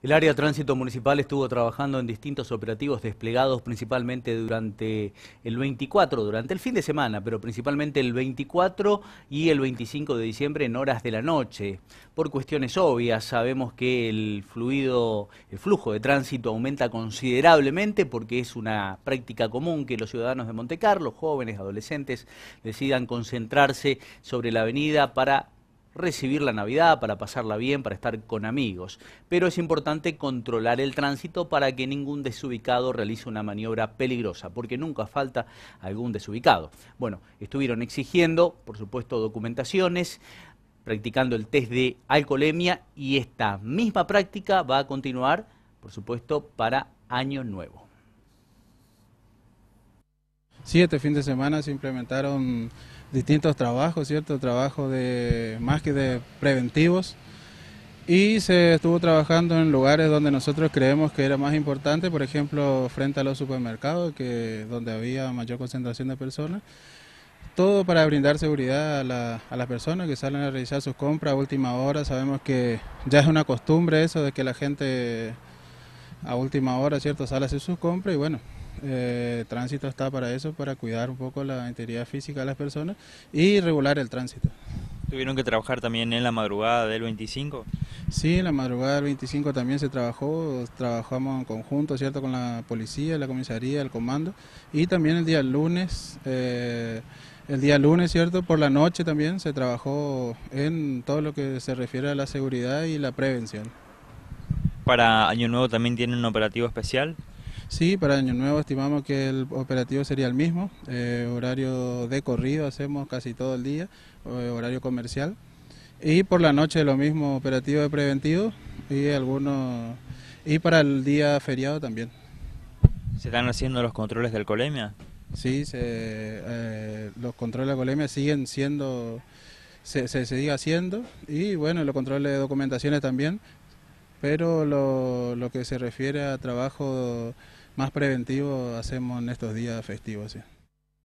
El área de tránsito municipal estuvo trabajando en distintos operativos desplegados principalmente durante el 24, durante el fin de semana, pero principalmente el 24 y el 25 de diciembre en horas de la noche. Por cuestiones obvias, sabemos que el fluido, el flujo de tránsito aumenta considerablemente porque es una práctica común que los ciudadanos de Montecarlo, jóvenes, adolescentes, decidan concentrarse sobre la avenida para recibir la Navidad, para pasarla bien, para estar con amigos. Pero es importante controlar el tránsito para que ningún desubicado realice una maniobra peligrosa, porque nunca falta algún desubicado. Bueno, estuvieron exigiendo, por supuesto, documentaciones, practicando el test de alcoholemia y esta misma práctica va a continuar, por supuesto, para Año Nuevo. ...siete fines de semana se implementaron distintos trabajos, ¿cierto? Trabajos de más que de preventivos y se estuvo trabajando en lugares donde nosotros creemos que era más importante, por ejemplo, frente a los supermercados, que donde había mayor concentración de personas. Todo para brindar seguridad a, a las personas que salen a realizar sus compras a última hora. Sabemos que ya es una costumbre eso de que la gente a última hora, ¿cierto?, sale a hacer sus compras y bueno, eh, tránsito está para eso, para cuidar un poco la integridad física de las personas y regular el tránsito. ¿Tuvieron que trabajar también en la madrugada del 25? Sí, en la madrugada del 25 también se trabajó, trabajamos en conjunto, ¿cierto?, con la policía, la comisaría, el comando, y también el día lunes, eh, el día lunes, ¿cierto?, por la noche también se trabajó en todo lo que se refiere a la seguridad y la prevención. ¿Para Año Nuevo también tienen un operativo especial? Sí, para Año Nuevo estimamos que el operativo sería el mismo, eh, horario de corrido hacemos casi todo el día, eh, horario comercial, y por la noche lo mismo, operativo de preventivo y algunos, y para el día feriado también. ¿Se están haciendo los controles de alcoholemia? Sí, eh, los controles de alcoholemia siguen siendo, se, se, sigue haciendo, y bueno, los controles de documentaciones también, pero lo, lo que se refiere a trabajo más preventivo hacemos en estos días festivos.